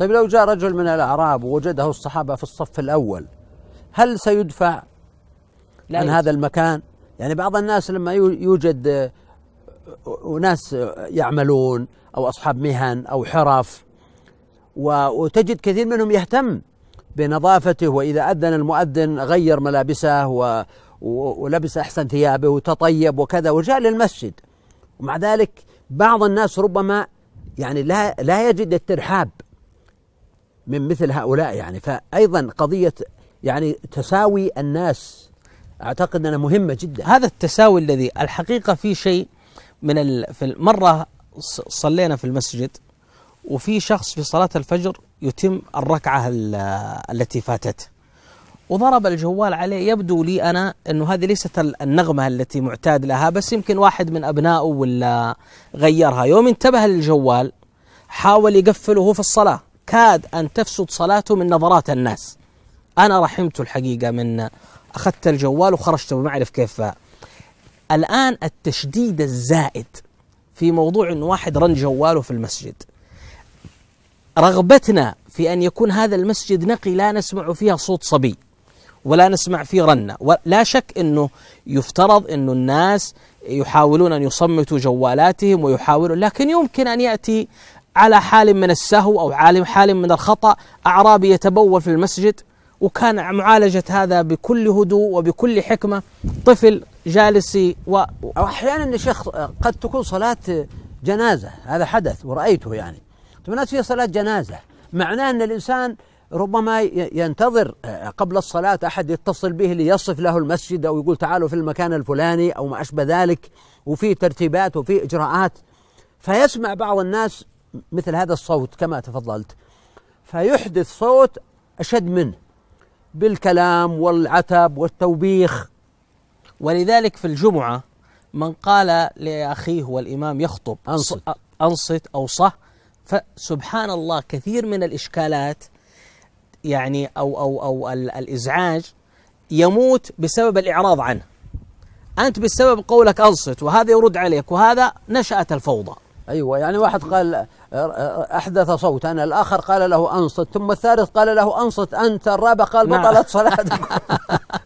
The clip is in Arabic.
طيب لو جاء رجل من الأعراب ووجده الصحابة في الصف الأول هل سيدفع لا عن يجب. هذا المكان يعني بعض الناس لما يوجد ناس يعملون أو أصحاب مهن أو حرف وتجد كثير منهم يهتم بنظافته وإذا أذن المؤذن غير ملابسه و ولبس أحسن ثيابه وتطيب وكذا وجاء للمسجد ومع ذلك بعض الناس ربما يعني لا لا يجد الترحاب من مثل هؤلاء يعني فأيضا قضية يعني تساوي الناس أعتقد أنها مهمة جدا هذا التساوي الذي الحقيقة في شيء من ال... في مرة صلينا في المسجد وفي شخص في صلاة الفجر يتم الركعة التي فاتته وضرب الجوال عليه يبدو لي أنا أنه هذه ليست النغمة التي معتاد لها بس يمكن واحد من أبنائه ولا غيرها يوم انتبه للجوال حاول يقفله في الصلاة تكاد أن تفسد صلاته من نظرات الناس أنا رحمته الحقيقة من أخذت الجوال وخرجت ما أعرف كيف الآن التشديد الزائد في موضوع أن واحد رن جواله في المسجد رغبتنا في أن يكون هذا المسجد نقي لا نسمع فيها صوت صبي ولا نسمع فيه رنة ولا شك أنه يفترض أن الناس يحاولون أن يصمتوا جوالاتهم ويحاولون لكن يمكن أن يأتي على حال من السهو أو عالم حال من الخطأ أعرابي يتبول في المسجد وكان معالجة هذا بكل هدوء وبكل حكمة طفل جالس و... أو أحيانا يا شيخ قد تكون صلاة جنازة هذا حدث ورأيته يعني طيب الناس صلاة جنازة معناه أن الإنسان ربما ينتظر آه، قبل الصلاة أحد يتصل به ليصف له المسجد أو يقول تعالوا في المكان الفلاني أو ما أشبه ذلك وفي ترتيبات وفي إجراءات فيسمع بعض الناس مثل هذا الصوت كما تفضلت فيحدث صوت أشد منه بالكلام والعتب والتوبيخ ولذلك في الجمعة من قال لأخيه والإمام يخطب أنصت, أنصت أو صه فسبحان الله كثير من الإشكالات يعني أو أو أو الإزعاج يموت بسبب الإعراض عنه أنت بسبب قولك أنصت وهذا يرد عليك وهذا نشأت الفوضى أيوة يعني واحد قال آه، آه، أحدث صوتا الآخر قال له أنصت ثم الثالث قال له أنصت أنت الرابع قال نعم. بطلت صلاتك